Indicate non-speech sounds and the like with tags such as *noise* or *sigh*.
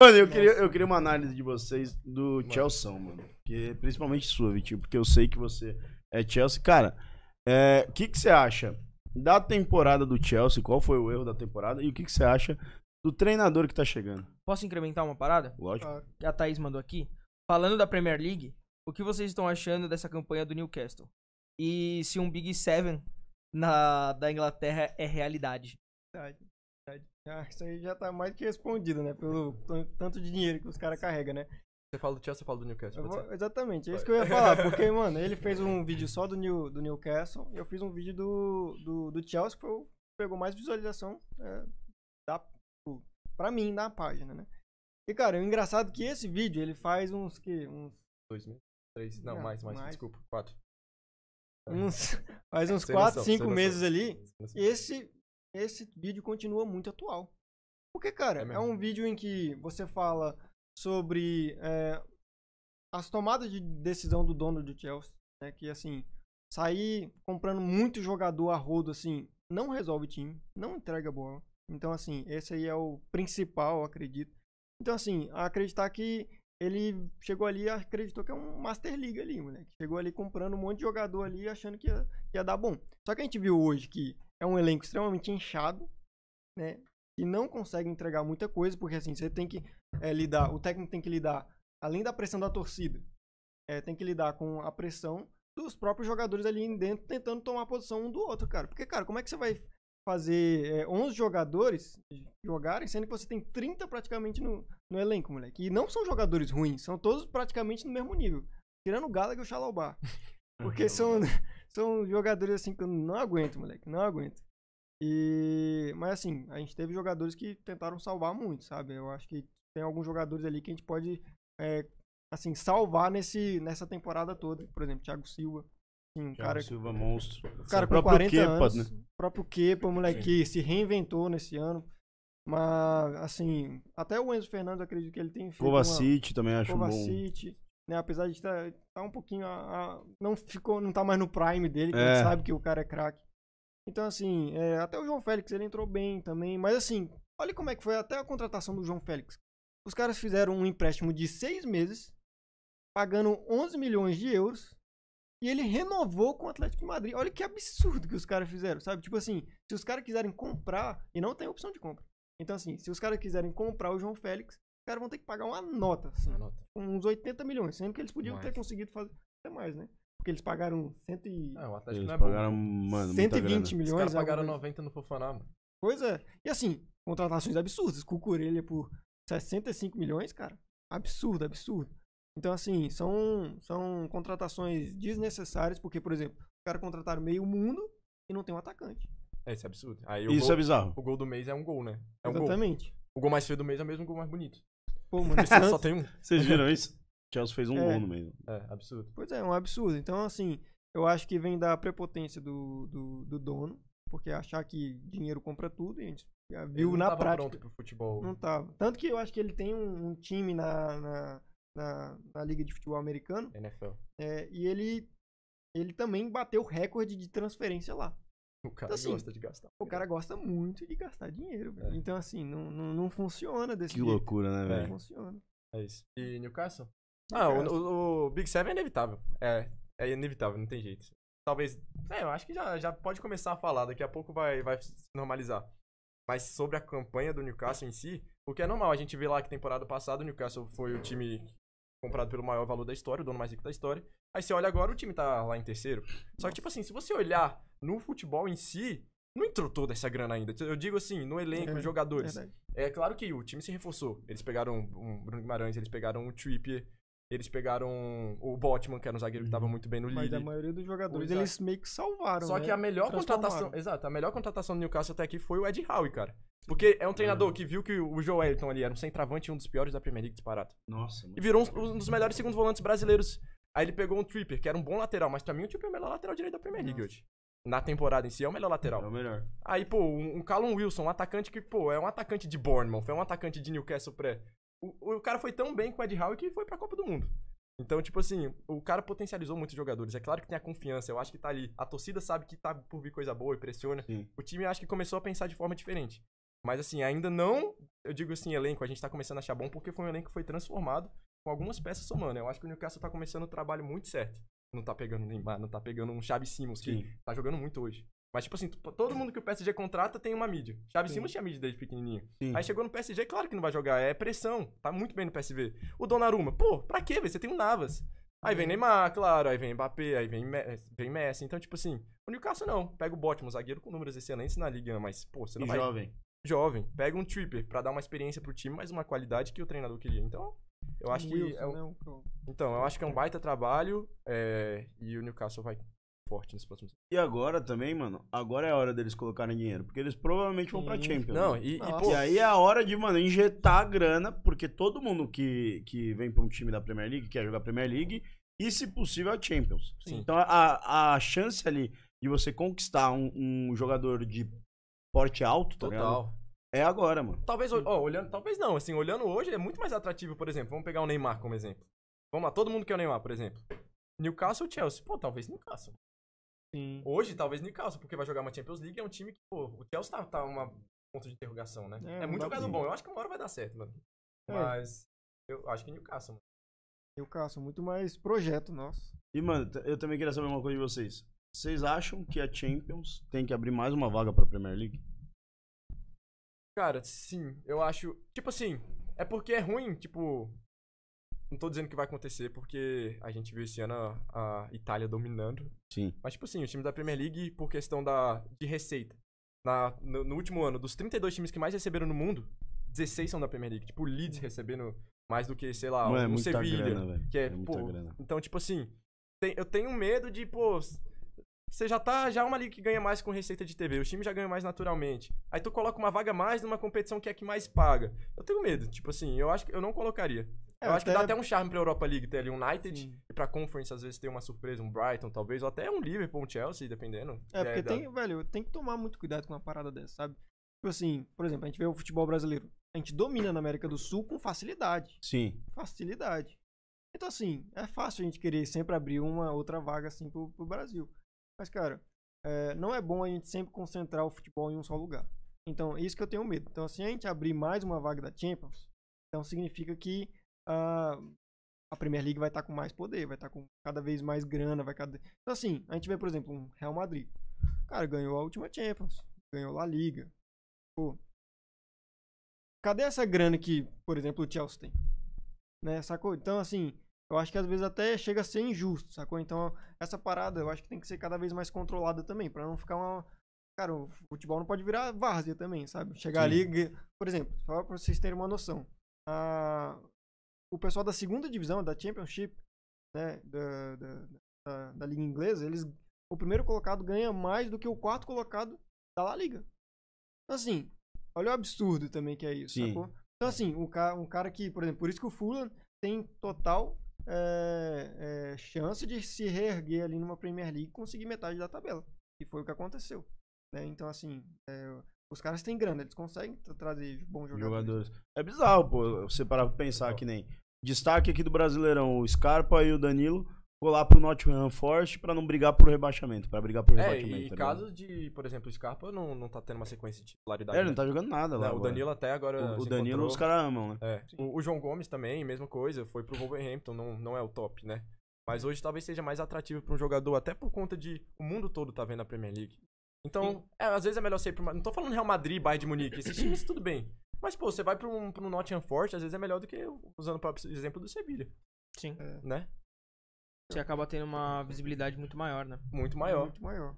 Mano, eu queria, eu queria uma análise de vocês do Chelsea, mano. Que, principalmente sua, Vitinho, porque eu sei que você é Chelsea. Cara, o é, que, que você acha da temporada do Chelsea? Qual foi o erro da temporada? E o que, que você acha do treinador que tá chegando? Posso incrementar uma parada? Lógico. A Thaís mandou aqui. Falando da Premier League, o que vocês estão achando dessa campanha do Newcastle? E se um Big Seven na, da Inglaterra é realidade? Ah, isso aí já tá mais que respondido, né? Pelo tanto de dinheiro que os caras carregam, né? Você fala do Chelsea, você fala do Newcastle. Vou, exatamente, é isso que eu ia falar. *laughs* Porque, mano, ele fez um vídeo só do, New, do Newcastle e eu fiz um vídeo do, do, do Chelsea que foi, pegou mais visualização é, da, tipo, pra mim na página, né? E, cara, o engraçado é que esse vídeo ele faz uns que. Uns... Dois meses? Três? Não, não ah, mais, mais, mais, desculpa. Quatro. Uns, *laughs* faz uns 4, 5 meses ali. E esse esse vídeo continua muito atual. Porque, cara, é, é um vídeo em que você fala sobre é, as tomadas de decisão do dono do Chelsea, né? Que, assim, sair comprando muito jogador a rodo, assim, não resolve time, não entrega bola. Então, assim, esse aí é o principal, acredito. Então, assim, acreditar que ele chegou ali e acreditou que é um Master League ali, moleque. Chegou ali comprando um monte de jogador ali achando que ia, que ia, dar bom. Só que a gente viu hoje que é um elenco extremamente inchado, né? E não consegue entregar muita coisa, porque assim, você tem que é, lidar, o técnico tem que lidar, além da pressão da torcida, é, tem que lidar com a pressão dos próprios jogadores ali dentro tentando tomar posição um do outro, cara. Porque, cara, como é que você vai fazer é, eh, 11 jogadores jogarem, sendo que você tem 30 praticamente no, no elenco, moleque? E não são jogadores ruins, são todos praticamente no mesmo nível. Tirando o Gallagher e o Xalobá. *laughs* Porque são, são jogadores assim que eu não aguento, moleque. Não aguento. E. Mas assim, a gente teve jogadores que tentaram salvar muito, sabe? Eu acho que tem alguns jogadores ali que a gente pode. É, assim, salvar nesse, nessa temporada toda. Por exemplo, Thiago Silva. Assim, um Thiago cara, Silva é monstro. cara com 40 Kepa, anos. Né? próprio Kepa, moleque, se reinventou nesse ano. Mas, assim, até o Enzo Fernandes, acredito que ele tem feito. Kovacic uma... também acho Kovacic, bom. Kovacic né? Apesar de estar tá, tá um pouquinho. A, a, não ficou, não tá mais no prime dele, que é. a gente é. sabe que o cara é craque. Então, assim, é, até o João Félix ele entrou bem também. Mas assim, olha como é que foi até a contratação do João Félix. Os caras fizeram um empréstimo de seis meses, pagando 11 milhões de euros. E ele renovou com o Atlético Madrid. Olha que absurdo que os caras fizeram, sabe? Tipo assim, se os caras quiserem comprar, e não tem opção de compra. Então, assim, se os caras quiserem comprar o João Félix, caras vão ter que pagar uma nota, assim. Uma nota. Uns 80 milhões, sendo que eles podiam mais. ter conseguido fazer até mais, né? Porque eles pagaram cento e... Ah, o Atlético eles não é pagaram, Mano, 120 milhões. Os caras pagaram alguma... 90 no Fofaná, mano. Pois é. E assim, contratações absurdas. Cucurelha por 65 milhões, cara. Absurdo, absurdo. Então, assim, são, são contratações desnecessárias, porque, por exemplo, os caras contrataram meio mundo e não tem um atacante. É, isso é absurdo. Aí, isso gol, é bizarro. O gol do mês é um gol, né? É um Exatamente. Gol. O gol mais feio do mês é o mesmo gol mais bonito. Pô, mano, *laughs* só tem um. Vocês viram *laughs* isso? O Chelsea fez um é, gol no meio. É, absurdo. Pois é, um absurdo. Então, assim, eu acho que vem da prepotência do, do, do dono, porque achar que dinheiro compra tudo, e a gente viu na tava prática. Pronto pro futebol. Né? Não tava. Tanto que eu acho que ele tem um, um time na, na, na, na, Liga de Futebol Americano. NFL. É, e ele, ele também bateu o recorde de transferência lá. O cara então, assim, gosta de gastar. O cara gosta muito de gastar dinheiro, velho. É. Então, assim, não, não, não funciona desse que jeito. Que loucura, né, velho? Não funciona. É isso. E Newcastle? Ah, O, o, Big Seven é inevitável. É, é inevitável, não tem jeito. Talvez. É, eu acho que já, já pode começar a falar, daqui a pouco vai, vai se normalizar. Mas sobre a campanha do Newcastle em si, o que é normal, a gente vê lá que temporada passada o Newcastle foi o time comprado pelo maior valor da história, o dono mais rico da história. Aí você olha agora, o time tá lá em terceiro. Só que, tipo assim, se você olhar no futebol em si, não entrou toda essa grana ainda. Eu digo assim, no elenco, é, nos jogadores. Verdade. É claro que o time se reforçou. Eles pegaram o Bruno Guimarães, eles pegaram o Trippier, eles pegaram o Botman, que era um zagueiro que tava uhum. muito bem no Lille. Mas a maioria dos jogadores, é. eles meio que salvaram, Só né? que a melhor contratação... Exato, a melhor contratação do Newcastle até aqui foi o Ed Howe, cara. Porque é um treinador que viu que o Joe Wellington ali era um centravante e um dos piores da Premier League disparado. Nossa. E virou um, um dos melhores segundos volantes brasileiros. Aí ele pegou um Tripper, que era um bom lateral, mas pra mim o Tripper é o melhor lateral direito da Premier League Nossa. hoje. Na temporada em si, é o melhor lateral. É o melhor. Aí, pô, um, um Callum Wilson, um atacante que, pô, é um atacante de Bournemouth, é um atacante de Newcastle pré. O, o cara foi tão bem com o Ed Howe que foi pra Copa do Mundo. Então, tipo assim, o cara potencializou muitos jogadores. É claro que tem a confiança, eu acho que tá ali. A torcida sabe que tá por vir coisa boa e pressiona. Sim. O time acho que começou a pensar de forma diferente. Mas assim, ainda não, eu digo assim, elenco, a gente tá começando a achar bom porque foi um elenco que foi transformado com algumas peças somando. Eu acho que o Newcastle tá começando o trabalho muito certo. Não tá pegando Neymar, não tá pegando um Xabi Simons, que Sim. tá jogando muito hoje. Mas, tipo assim, todo mundo que o PSG contrata tem uma mídia. Xavi Sim. Simons tinha mídia desde pequenininho. Sim. Aí chegou no PSG, claro que não vai jogar, é pressão. Tá muito bem no PSV. O Donnarumma, pô, pra quê, velho? Você tem um Navas. Aí vem é. Neymar, claro, aí vem Mbappé, aí vem, vem Messi. Então, tipo assim, o Newcastle não. Pega o Botman, zagueiro com números excelentes na liga, mas, pô, você não e vai... jovem jovem. Pega um tripper para dar uma experiência pro time, mas uma qualidade que o treinador queria. Então, eu acho que. É um... Né, então, eu acho que é um baita trabalho é... e o Newcastle vai forte nesse próximo E agora também, mano, agora é a hora deles colocarem dinheiro, porque eles provavelmente vão Sim. pra Champions. Não, né? e, e, pô, e, aí é a hora de, mano, injetar a grana, porque todo mundo que, que vem pra um time da Premier League quer jogar Premier League e, se possível, a Champions. Sim. Então a, a chance ali de você conquistar um, um jogador de porte alto, tá Total. Ligado? É agora, mano. Talvez, ó, olhando, talvez não, assim, olhando hoje é muito mais atrativo, por exemplo, vamos pegar o Neymar como exemplo. Vamos lá, todo mundo quer o Neymar, por exemplo. Newcastle ou Chelsea? Pô, talvez Newcastle. Sim. Hoje, talvez Newcastle, porque vai jogar uma Champions League, é um time que, pô, o Chelsea tá, tá uma ponto de interrogação, né? É, é muito jogador bom, eu acho que uma hora vai dar certo, mano. É. Mas eu acho que Newcastle, mano. Newcastle, muito mais projeto nosso. E, mano, eu também queria saber uma coisa de vocês. Vocês acham que a Champions tem que abrir mais uma vaga para Premier League? Cara, sim, eu acho. Tipo assim, é porque é ruim, tipo. Não tô dizendo que vai acontecer, porque a gente viu esse ano a, a Itália dominando. Sim. Mas, tipo assim, o time da Premier League, por questão da, de receita. Na, no, no, último ano, dos 32 times que mais receberam no mundo, 16 são da Premier League. Tipo, o Leeds recebendo mais do que, sei lá, Não, um, é Sevilha. Grana, que é, é pô, Então, tipo assim, tem, eu tenho medo de, pô, você já tá, já é uma liga que ganha mais com receita de TV, os times já ganham mais naturalmente. Aí tu coloca uma vaga mais numa competição que é a que mais paga. Eu tenho medo, tipo assim, eu acho que eu não colocaria. É, eu acho que dá até um charme pra Europa League ter ali um United Sim. e pra Conference às vezes ter uma surpresa, um Brighton talvez, ou até um Liverpool, um Chelsea, dependendo. É, é porque tem, velho, tem que tomar muito cuidado com uma parada dessa, sabe? Tipo assim, por exemplo, a gente vê o futebol brasileiro. A gente domina na América do Sul com facilidade. Sim. Facilidade. Então, assim, é fácil a gente querer sempre abrir uma outra vaga assim pro, pro Brasil. Mas, cara, é, não é bom a gente sempre concentrar o futebol em um só lugar. Então, é isso que eu tenho medo. Então, se a gente abrir mais uma vaga da Champions, então significa que ah, a Premier League vai estar tá com mais poder, vai estar tá com cada vez mais grana, vai cada... Então, assim, a gente vê, por exemplo, um Real Madrid. Cara, ganhou a última Champions, ganhou a Liga. Pô, cadê essa grana que, por exemplo, o Chelsea tem? Né, sacou? Então, assim, eu acho que às vezes até chega a ser injusto, sacou? Então, essa parada eu acho que tem que ser cada vez mais controlada também, para não ficar uma. Cara, o futebol não pode virar várzea também, sabe? Chegar Sim. ali. Por exemplo, só pra vocês terem uma noção. A... O pessoal da segunda divisão, da Championship, né? Da, da, da, da Liga Inglesa, eles. O primeiro colocado ganha mais do que o quarto colocado da La Liga. Então, assim, olha o absurdo também que é isso, Sim. sacou? Então, assim, um, ca... um cara que, por exemplo, por isso que o Fulham tem total é, é, chance de se reerguer ali numa Premier League e conseguir metade da tabela. E foi o que aconteceu. Né? Então, assim, é, os caras têm grana, eles conseguem trazer bons jogadores. jogadores. É bizarro, pô, você parar pra pensar que nem. Destaque aqui do Brasileirão, o Scarpa e o Danilo vou lá pro Nottingham Forest pra não brigar por rebaixamento, pra brigar por é, rebaixamento. E tá de, por exemplo, o Scarpa não, não tá tendo uma sequência de titularidade. É, ele né? não tá jogando nada lá. Não, o Danilo até agora. O, o Danilo encontrou. os caras amam, né? É. O, o, João Gomes também, mesma coisa, foi pro Wolverhampton, não, não é o top, né? Mas hoje talvez seja mais atrativo pra um jogador, até por conta de o mundo todo tá vendo a Premier League. Então, é, às vezes é melhor sair pro. Não tô falando Real Madrid, Bayern de Munique, esses times tudo bem. Mas, pô, você vai pro, um Nottingham Forest, às vezes é melhor do que usando o próprio exemplo do Sevilha. Sim. Né? Você acaba tendo uma visibilidade muito maior, né? Muito maior. Muito maior.